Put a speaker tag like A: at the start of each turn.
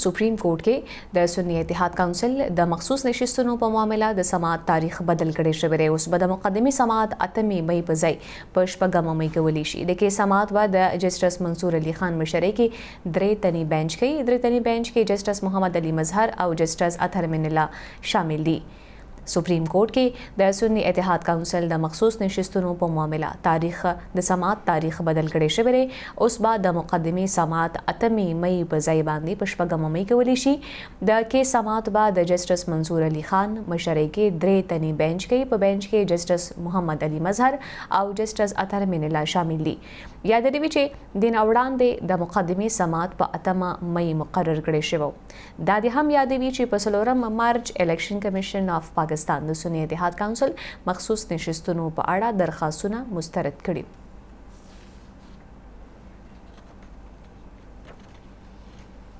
A: supreme court کې د سنی اتحاد کونسل د مخصوص نشستونو په معاملې د سماعت تاریخ بدل کړي شوی دی اوس به د مقدمي سماعت اتمې مې په ځای په شپږم مې کې ولې شي د کې سماعت و د جسټس منصور علي خان مشري کې درې تني بنچ کې درې تني بنچ کې جسټس محمد علي مظهر او جسټس اطهر منلا شامل دي سپریم کورټ کې د سنی اتحاد کونسل د مخصوص نشستونو په معاملې تاریخ د سماعت تاریخ بدل کړي شوی دی اوس بعد د مقدمه سماعت اتمی مې په ځای باندې پښپګم مې کولی شي د کې سماعت بعد جسټس منصور علي خان مشرۍ کې درې تني بنچ کې په بنچ کې جسټس محمد علي مظهر او جسټس اطهر مینلا شامل دي یاد دی چې دین اوړان دی د مقدمه سماعت په اتمه مې مقرر کړي شوی دا د هم یاد دی چې په سلورم مارچ الیکشن کمیشن اف پاکستان پاکستان د سنی اتحاد کونسل مخصوص نشستونو په اړه درخواستونه مسترد کړي